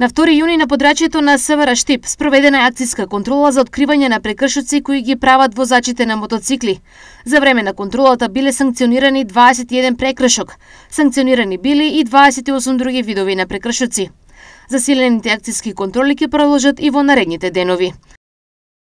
На 2 јуни на подрачјето на СВР Штип спроведена е акциска контрола за откривање на прекршоци кои ги прават возачите на мотоцикли. За време на контролата биле санкционирани 21 прекршок. Санкционирани били и 28 други видови на прекршоци. Засилените акциски контроли ќе продолжат и во наредните денови.